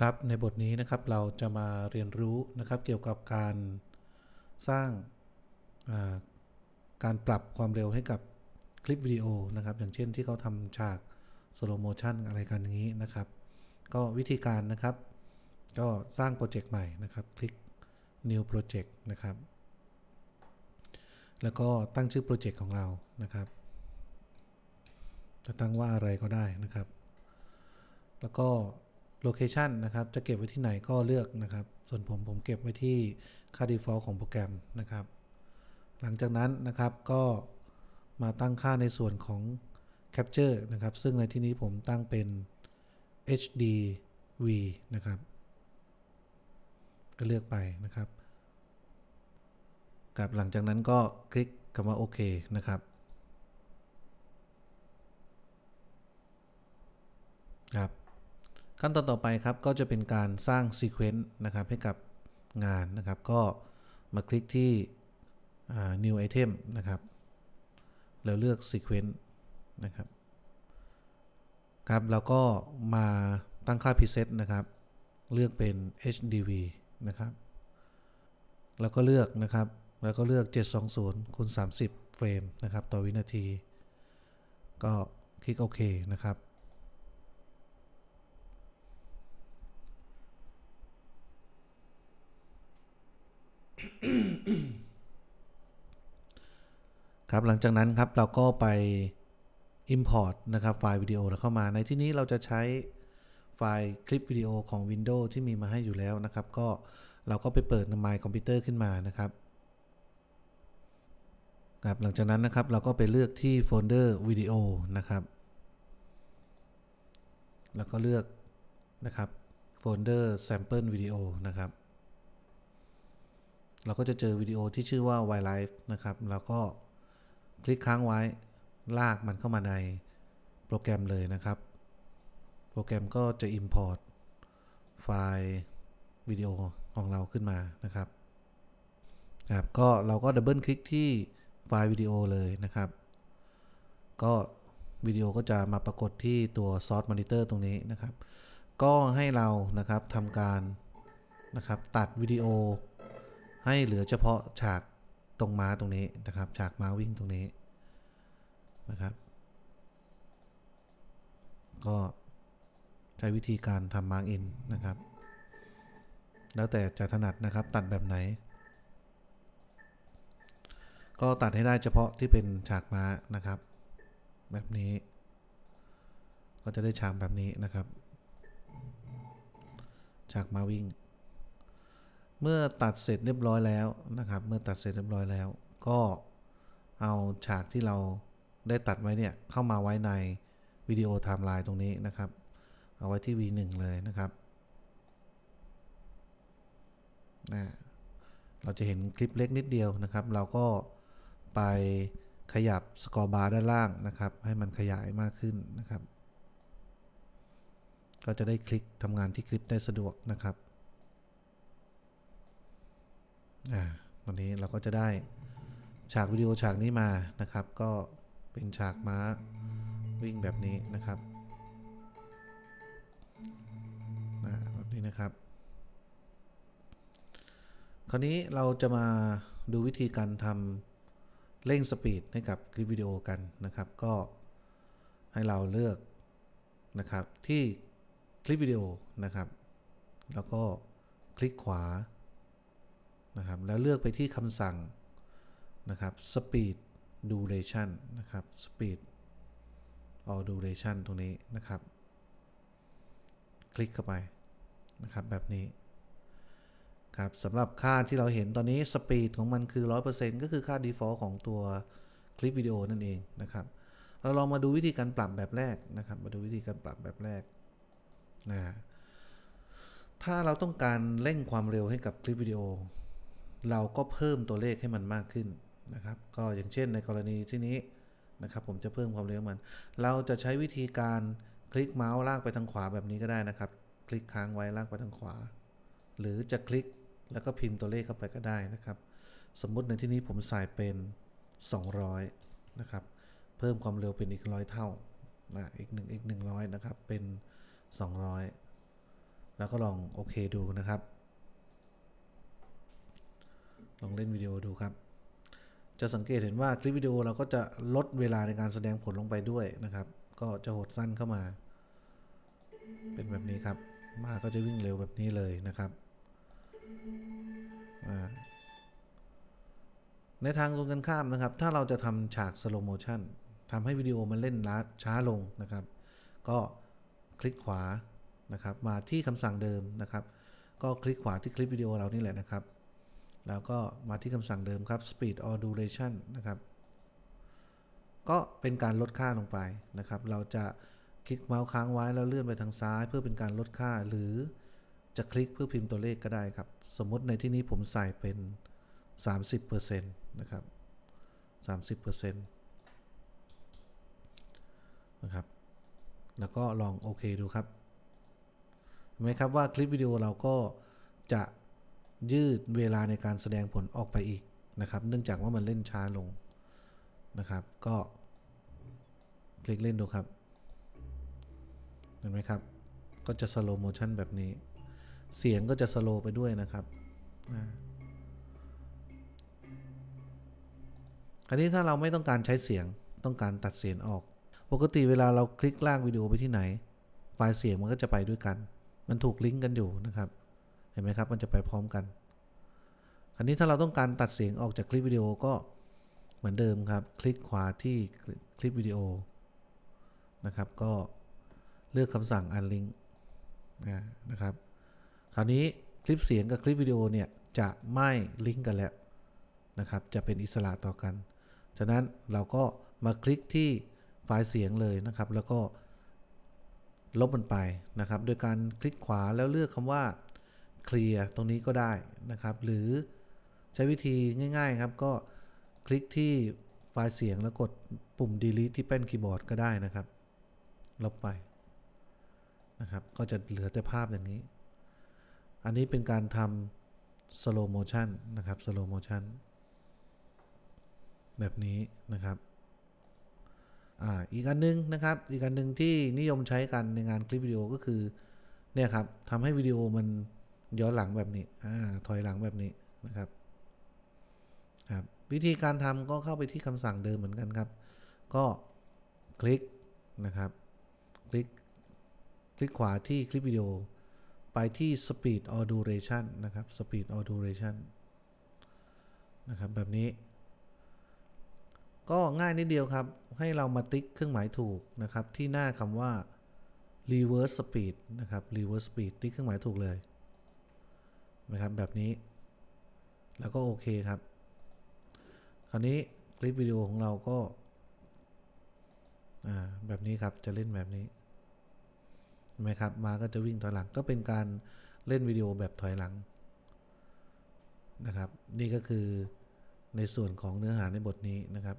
ครับ ในบทนี้นะครับเราจะมาเรียนรู้นะครับเกี่ยวกับการสร้างาการปรับความเร็วให้กับคลิปวิดีโอนะครับ อย่างเช่นที่เขาทำฉากสโลโมชันอะไร กันอย่างนี้นะครับ ก็วิธีการนะครับ ก็สร้าง โปรเจกต์ใหม่นะครับ คลิก new project นะครับ แล้วก็ตั้งชื่อโปรเจกต์ของเรานะครับ จะตั้งว่าอะไรก็ได้นะครับ แล้วก็โลเคชันนะ ครับจะเก็บไว้ที่ไหนก็เลือกนะครับ ส่วนผม ผม เก็บไว้ที่ค่า default ของโปรแกรมนะครับ หลังจากนั้นนะครับก็มาตั้งค่าในส่วนของ capture นะครับ ซึ่งในที่นี้ผมตั้งเป็น hdv นะครับ ก็เลือกไปนะครับกับหลังจากนั้นก็คลิกคำว่าโอเค นะครับ ครับขั้นตอนต่อไปครับก็จะเป็นการสร้างซีเควนต์นะครับให้กับงานนะครับ ก็มาคลิกที่ new item นะครับ แล้วเลือก sequence นะครับครับแล้วก็มาตั้งค่า preset นะครับ เลือกเป็น HDV นะครับ แล้วก็เลือกนะครับแล้วก็เลือก 720 คูณ 30เฟรมนะครับ ต่อวินาทีก็คลิกโอเคนะครับครับหลังจากนั้นครับเราก็ไป Import นะครับไฟล์วิดีโอเราเข้ามาในที่นี้เราจะใช้ไฟล์คลิปวิดีโอของ Windows ที่มีมาให้อยู่แล้วนะครับ ก็เราก็ไปเปิดในไมคอมพิวเตอร์ขึ้นมานะครับครับหลังจากนั้น นะครับเราก็ไปเลือกที่โฟลเดอร์วิดีโอนะครับแล้วก็เลือกนะครับโฟลเดอร์แมเปิลวิดีโอนะครับเราก็จะเจอวิดีโอที่ชื่อว่า Wi Life นะครับ แล้วก็คลิกค้างไว้ ลากมันเข้ามาในโปรแกรมเลยนะครับ โปรแกรมก็จะ Import ไฟล์วิดีโอของเราขึ้นมานะครับ ครับ ก็เราก็ดับเบิลคลิกที่ไฟล์วิดีโอเลยนะครับ ก็วิดีโอก็จะมาปรากฏที่ตัวซอสมอนิเตอร์ตรงนี้นะครับ ก็ให้เรานะครับทำการนะครับตัดวิดีโอให้เหลือเฉพาะฉากตรงม้าตรงนี้นะครับ ฉากม้าวิ่งตรงนี้นะครับ ก็ใช้วิธีการทำมาร์กอินนะครับแล้วแต่จะถนัดนะครับตัดแบบไหน ก็ตัดให้ได้เฉพาะที่เป็นฉากม้านะครับ แบบนี้ ก็จะได้ฉากแบบนี้นะครับฉากม้าวิ่งเมื่อ ตัดเสร็จเรียบร้อยแล้วนะครับ เมื่อตัดเสร็จเรียบร้อยแล้ว ก็เอาฉากที่เราได้ตัดไว้เนี่ยเข้ามาไว้ในวิดีโอไทม์ไลน์ตรงนี้นะครับ เอาไว้ที่ V1 เลยนะครับนะเราจะเห็นคลิปเล็กนิดเดียวนะครับ เราก็ไปขยับสกอร์บาร์ด้านล่างนะครับ ให้มันขยายมากขึ้นนะครับก็จะได้คลิกทำงานที่คลิปได้สะดวกนะครับวันนี้เราก็จะได้ฉากวิดีโอฉากนี้มานะครับ ก็เป็นฉากม้าวิ่งแบบนี้นะครับนะแบบนี้นะครับคราวนี้เราจะมาดูวิธีการทำเร่งสปีดให้กับ คลิปวิดีโอกันนะครับ ก็ให้เราเลือก นะ ครับ ที่คลิปวิดีโอนะครับ แล้วก็คลิกขวานะครับ แล้วเลือกไปที่คำสั่ง นะครับ speed duration นะครับ speed all duration ตรงนี้ นะครับ คลิกเข้าไป นะครับ แบบนี้ ครับสำหรับค่าที่เราเห็นตอนนี้ speed ของ มัน คือ 100%ก็คือค่า default ของตัวคลิปวิดีโอ นั่น เอง นะครับ เราลองมาดูวิธีการปรับแบบแรกนะครับมาดูวิธีการปรับแบบแรกนะถ้าเราต้องการเร่งความเร็วให้กับคลิปวิดีโอเราก็เพิ่มตัวเลขให้มันมากขึ้นนะครับ ก็อย่างเช่นในกรณีที่นี้นะครับผมจะเพิ่มความเร็วมัน เราจะใช้วิธีการคลิกเมาส์ลากไปทางขวาแบบนี้ก็ได้นะครับ คลิกค้างไว้ลากไปทางขวา หรือจะคลิกแล้วก็พิมพ์ตัวเลขเข้าไปก็ได้นะครับ สมมุติในที่นี้ผมใส่เป็น200นะครับ เพิ่มความเร็วเป็นอีกร้อยเท่านะอีก1อีก100 นะครับ เป็น 200 แล้วก็ลองโอเคดูนะครับลองเล่นวิดีโอดูครับ จะสังเกตเห็นว่าคลิปวิดีโอเราก็จะลดเวลาในการแสดงผลลงไปด้วยนะครับ ก็จะ หดสั้นเข้ามา เป็นแบบนี้ครับ มาก็จะวิ่งเร็วแบบนี้เลยนะครับ ในทางตรงกันข้ามนะครับ ถ้าเราจะทำฉากสโลโมชันทำให้วิดีโอมันเล่นลาช้าลงนะครับ ก็คลิกขวา นะครับ มาที่คำสั่งเดิมนะครับ ก็คลิกขวาที่คลิปวิดีโอเรานี่แหละนะครับแล้วก็มาที่คำสั่งเดิมครับ speed or duration นะครับ ก็เป็นการลดค่าลงไปนะครับ เราจะคลิกเมาส์ค้างไว้แล้วเลื่อนไปทางซ้าย เพื่อเป็นการลดค่าหรือจะคลิกเพื่อพิมพ์ตัวเลขก็ได้ครับ สมมติในที่นี้ผมใส่เป็น 30%นะครับ30%นะครับ แล้วก็ลองโอเค ดูครับ เห็นไหมครับว่าคลิปวิดีโอเราก็จะยืดเวลาในการแสดงผลออกไปอีกนะครับ เนื่องจากว่ามันเล่นช้าลงนะครับก็ คลิกเล่นดูครับ เห็นไหมครับก็จะสโลโมชันแบบนี้ เสียงก็จะสโลไปด้วยนะครับอันนี้ถ้าเราไม่ต้องการใช้เสียงต้องการตัดเสียงออก ปกติเวลาเราคลิกลากวิดีโอไปที่ไหนไฟล์เสียงมันก็จะไปด้วยกัน มันถูกลิงก์กันอยู่นะครับเห็นไหมครับมันจะไปพร้อมกันคราวนี้ถ้าเราต้องการตัดเสียงออกจากคลิปวิดีโอก็เหมือนเดิมครับคลิกขวาที่คลิปวิดีโอนะครับก็เลือกคำสั่ง unlink นะครับคราวนี้คลิปเสียงกับคลิปวิดีโอเนี่ยจะไม่ลิงก์กันแล้วนะครับจะเป็นอิสระต่อกันฉะนั้นเราก็มาคลิกที่ไฟล์เสียงเลยนะครับแล้วก็ลบมันไปนะครับโดยการคลิกขวาแล้วเลือกคำว่าเคลียร์ตรงนี้ก็ได้นะครับ หรือใช้วิธีง่าย ๆ ครับ ก็คลิกที่ไฟล์ เสียงแล้วกดปุ่ม delete ที่แป้นคีย์บอร์ดก็ได้นะครับ ลบไปนะครับ ก็จะ เหลือ แต่ ภาพอย่างนี้ อันนี้เป็นการทำ slow motion นะครับ slow motion แบบนี้นะครับอ่าอีกอันนึง นะครับอีกอันนึง ที่นิยมใช้กันใน งาน คลิปวิดีโอ ก็คือเนี่ยครับทำให้วิดีโอมันย้อนหลังแบบนี้อถอยหลังแบบนี้นะครับครับวิธีการทำก็เข้าไปที่คำสั่งเดิมเหมือนกันครับ ก็คลิก นะครับ คลิก คลิกขวาที่คลิป วิดีโอ ไปที่ speed or duration นะครับ speed or duration นะครับแบบนี้ ก็ง่ายนิดเดียวครับ ให้เรามาติ๊กเครื่องหมายถูก นะครับ ที่หน้าคำว่า reverse speed นะครับ reverse speed ติ๊กเครื่องหมายถูกเลยนะครับแบบนี้แล้วก็โอเคครับ คราวนี้คลิปวิดีโอของเราก็แบบนี้ครับจะเล่นแบบนี้เห็นไหมครับมา ก็จะวิ่งถอยหลังก็เป็นการเล่นวิดีโอแบบถอยหลังนะครับ นี่ก็คือในส่วนของเนื้อหาในบทนี้นะครับ